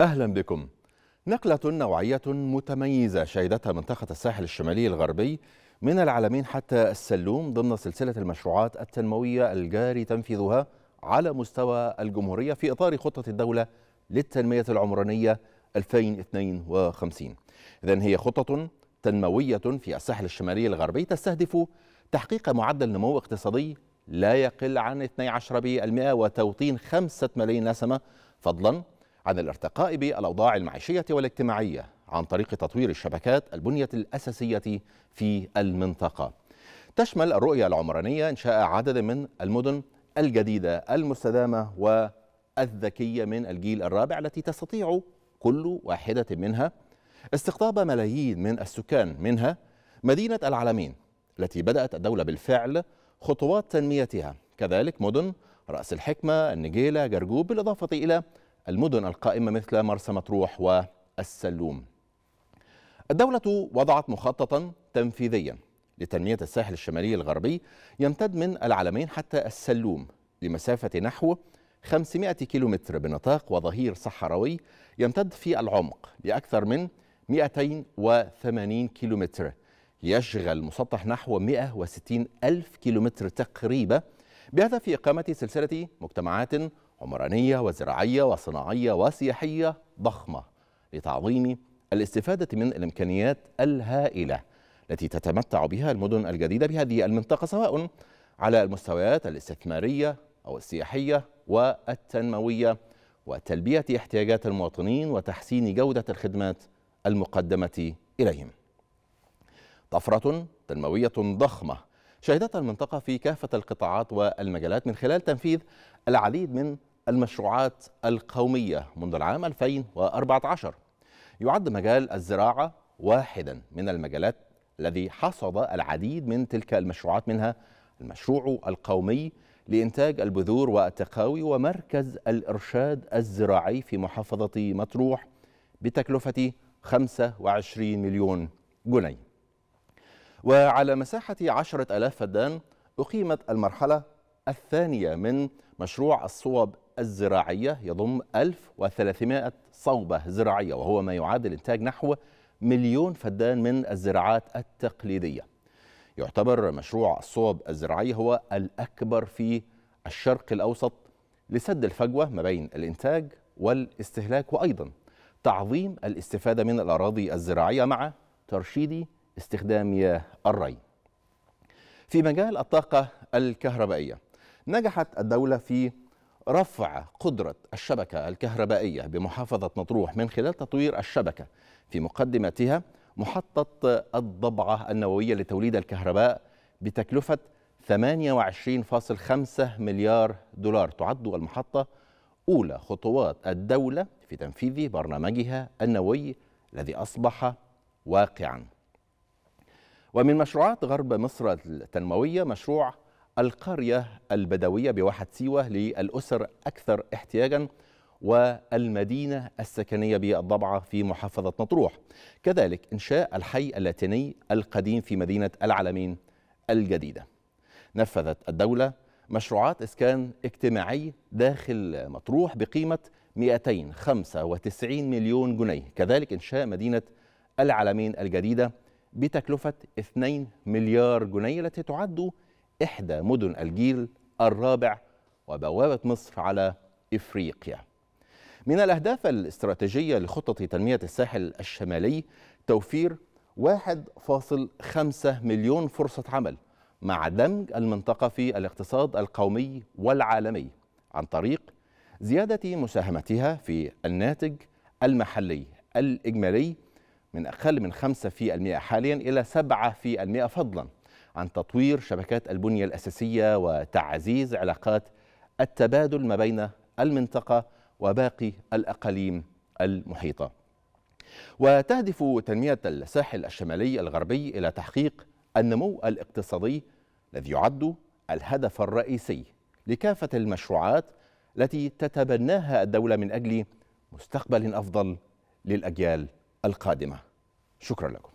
أهلا بكم نقلة نوعية متميزة شهدتها منطقة الساحل الشمالي الغربي من العالمين حتى السلوم ضمن سلسلة المشروعات التنموية الجاري تنفيذها على مستوى الجمهورية في إطار خطة الدولة للتنمية العمرانية 2052 إذن هي خطة تنموية في الساحل الشمالي الغربي تستهدف تحقيق معدل نمو اقتصادي لا يقل عن 12% وتوطين 5 ملايين نسمة فضلا عن الارتقاء بالاوضاع المعيشيه والاجتماعيه عن طريق تطوير الشبكات البنيه الاساسيه في المنطقه. تشمل الرؤيه العمرانيه انشاء عدد من المدن الجديده المستدامه والذكيه من الجيل الرابع التي تستطيع كل واحده منها استقطاب ملايين من السكان منها مدينه العالمين التي بدات الدوله بالفعل خطوات تنميتها كذلك مدن رأس الحكمة النجيلة جرجوب بالإضافة إلى المدن القائمة مثل مرسى مطروح والسلوم الدولة وضعت مخططا تنفيذيا لتنمية الساحل الشمالي الغربي يمتد من العلمين حتى السلوم لمسافة نحو 500 كيلومتر بنطاق وظهير صحراوي يمتد في العمق لأكثر من 280 كيلومتر يشغل مسطح نحو 160 ألف كيلومتر تقريبا بهدف إقامة سلسلة مجتمعات عمرانية وزراعية وصناعية وسياحية ضخمة لتعظيم الاستفادة من الإمكانيات الهائلة التي تتمتع بها المدن الجديدة بهذه المنطقة سواء على المستويات الاستثمارية أو السياحية والتنموية وتلبية احتياجات المواطنين وتحسين جودة الخدمات المقدمة إليهم طفرة تنموية ضخمة شهدتها المنطقة في كافة القطاعات والمجالات من خلال تنفيذ العديد من المشروعات القومية منذ العام 2014 يعد مجال الزراعة واحدا من المجالات الذي حصد العديد من تلك المشروعات منها المشروع القومي لإنتاج البذور والتقاوي ومركز الإرشاد الزراعي في محافظة مطروح بتكلفة 25 مليون جنيه وعلى مساحة عشرة ألاف فدان أقيمت المرحلة الثانية من مشروع الصوب الزراعية يضم 1300 صوبة زراعية وهو ما يعادل إنتاج نحو مليون فدان من الزراعات التقليدية يعتبر مشروع الصوب الزراعية هو الأكبر في الشرق الأوسط لسد الفجوة ما بين الإنتاج والاستهلاك وأيضا تعظيم الاستفادة من الأراضي الزراعية مع ترشيد استخدام الري في مجال الطاقة الكهربائية نجحت الدولة في رفع قدرة الشبكة الكهربائية بمحافظة مطروح من خلال تطوير الشبكة في مقدمتها محطة الضبعة النووية لتوليد الكهرباء بتكلفة 28.5 مليار دولار تعد المحطة أولى خطوات الدولة في تنفيذ برنامجها النووي الذي أصبح واقعاً ومن مشروعات غرب مصر التنموية مشروع القرية البدوية بواحة سيوة للأسر أكثر احتياجاً والمدينة السكنية بالضبعة في محافظة مطروح كذلك إنشاء الحي اللاتيني القديم في مدينة العالمين الجديدة نفذت الدولة مشروعات إسكان اجتماعي داخل مطروح بقيمة 295 مليون جنيه كذلك إنشاء مدينة العالمين الجديدة بتكلفة 2 مليار جنيه التي تعد إحدى مدن الجيل الرابع وبوابة مصر على إفريقيا من الأهداف الاستراتيجية لخطة تنمية الساحل الشمالي توفير 1.5 مليون فرصة عمل مع دمج المنطقة في الاقتصاد القومي والعالمي عن طريق زيادة مساهمتها في الناتج المحلي الإجمالي من أقل من 5% حاليا إلى 7% فضلا عن تطوير شبكات البنية الأساسية وتعزيز علاقات التبادل ما بين المنطقة وباقي الأقاليم المحيطة وتهدف تنمية الساحل الشمالي الغربي إلى تحقيق النمو الاقتصادي الذي يعد الهدف الرئيسي لكافة المشروعات التي تتبناها الدولة من أجل مستقبل أفضل للأجيال القادمة شكرا لكم